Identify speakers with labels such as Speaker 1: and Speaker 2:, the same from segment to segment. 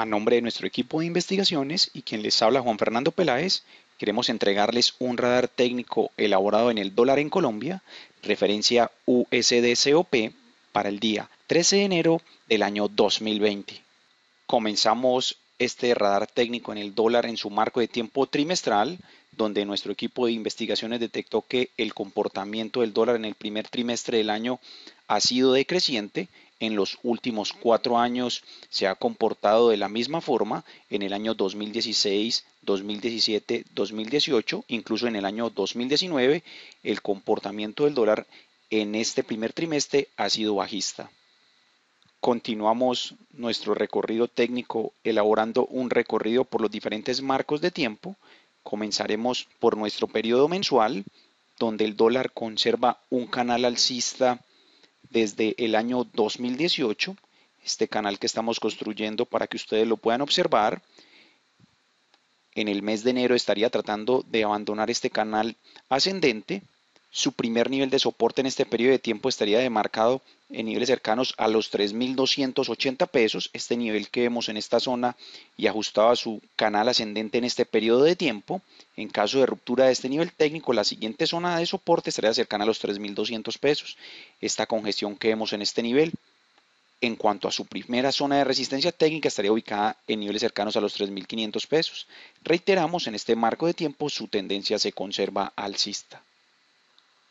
Speaker 1: A nombre de nuestro equipo de investigaciones y quien les habla Juan Fernando Peláez, queremos entregarles un radar técnico elaborado en el dólar en Colombia, referencia USDCOP, para el día 13 de enero del año 2020. Comenzamos este radar técnico en el dólar en su marco de tiempo trimestral, donde nuestro equipo de investigaciones detectó que el comportamiento del dólar en el primer trimestre del año ha sido decreciente en los últimos cuatro años se ha comportado de la misma forma en el año 2016, 2017, 2018, incluso en el año 2019, el comportamiento del dólar en este primer trimestre ha sido bajista. Continuamos nuestro recorrido técnico elaborando un recorrido por los diferentes marcos de tiempo. Comenzaremos por nuestro periodo mensual, donde el dólar conserva un canal alcista desde el año 2018, este canal que estamos construyendo para que ustedes lo puedan observar. En el mes de enero estaría tratando de abandonar este canal ascendente su primer nivel de soporte en este periodo de tiempo estaría demarcado en niveles cercanos a los 3.280 pesos, este nivel que vemos en esta zona y ajustado a su canal ascendente en este periodo de tiempo. En caso de ruptura de este nivel técnico, la siguiente zona de soporte estaría cercana a los 3.200 pesos, esta congestión que vemos en este nivel. En cuanto a su primera zona de resistencia técnica, estaría ubicada en niveles cercanos a los 3.500 pesos. Reiteramos, en este marco de tiempo su tendencia se conserva alcista.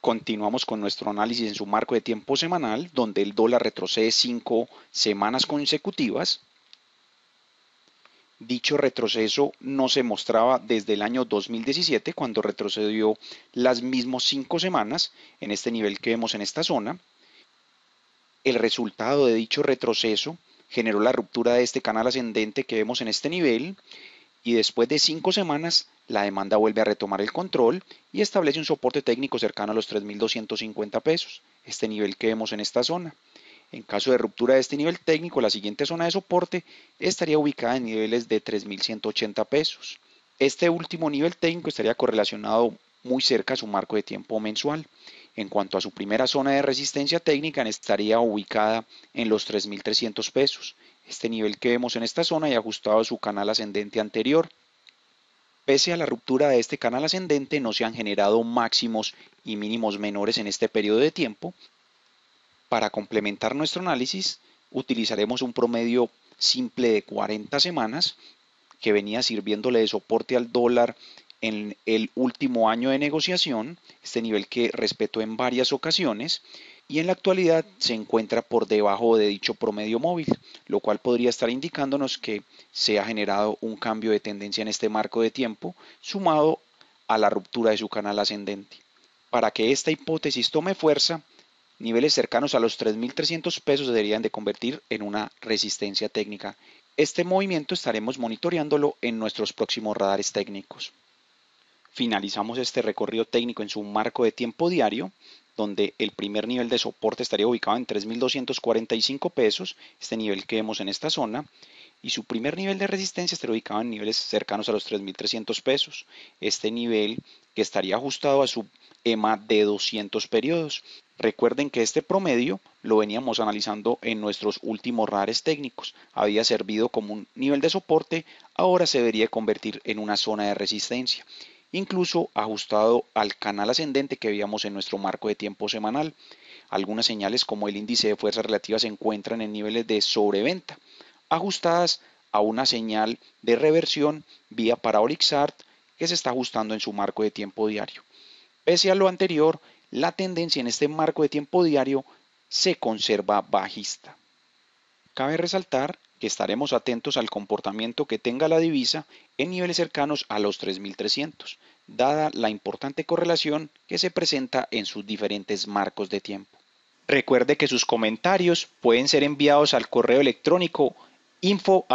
Speaker 1: Continuamos con nuestro análisis en su marco de tiempo semanal, donde el dólar retrocede cinco semanas consecutivas. Dicho retroceso no se mostraba desde el año 2017, cuando retrocedió las mismas cinco semanas en este nivel que vemos en esta zona. El resultado de dicho retroceso generó la ruptura de este canal ascendente que vemos en este nivel y después de cinco semanas la demanda vuelve a retomar el control y establece un soporte técnico cercano a los 3.250 pesos, este nivel que vemos en esta zona. En caso de ruptura de este nivel técnico, la siguiente zona de soporte estaría ubicada en niveles de 3.180 pesos. Este último nivel técnico estaría correlacionado muy cerca a su marco de tiempo mensual. En cuanto a su primera zona de resistencia técnica, estaría ubicada en los 3.300 pesos, este nivel que vemos en esta zona y ajustado a su canal ascendente anterior. Pese a la ruptura de este canal ascendente, no se han generado máximos y mínimos menores en este periodo de tiempo. Para complementar nuestro análisis, utilizaremos un promedio simple de 40 semanas que venía sirviéndole de soporte al dólar en el último año de negociación, este nivel que respetó en varias ocasiones, y en la actualidad se encuentra por debajo de dicho promedio móvil, lo cual podría estar indicándonos que se ha generado un cambio de tendencia en este marco de tiempo, sumado a la ruptura de su canal ascendente. Para que esta hipótesis tome fuerza, niveles cercanos a los 3.300 pesos deberían de convertir en una resistencia técnica. Este movimiento estaremos monitoreándolo en nuestros próximos radares técnicos finalizamos este recorrido técnico en su marco de tiempo diario, donde el primer nivel de soporte estaría ubicado en 3.245 pesos, este nivel que vemos en esta zona, y su primer nivel de resistencia estaría ubicado en niveles cercanos a los 3.300 pesos, este nivel que estaría ajustado a su EMA de 200 periodos. Recuerden que este promedio lo veníamos analizando en nuestros últimos rares técnicos. Había servido como un nivel de soporte, ahora se debería convertir en una zona de resistencia incluso ajustado al canal ascendente que veíamos en nuestro marco de tiempo semanal. Algunas señales como el índice de fuerza relativa se encuentran en niveles de sobreventa, ajustadas a una señal de reversión vía parabolic Orixart, que se está ajustando en su marco de tiempo diario. Pese a lo anterior, la tendencia en este marco de tiempo diario se conserva bajista. Cabe resaltar que estaremos atentos al comportamiento que tenga la divisa en niveles cercanos a los 3.300, dada la importante correlación que se presenta en sus diferentes marcos de tiempo. Recuerde que sus comentarios pueden ser enviados al correo electrónico info.grupovalora.com.co.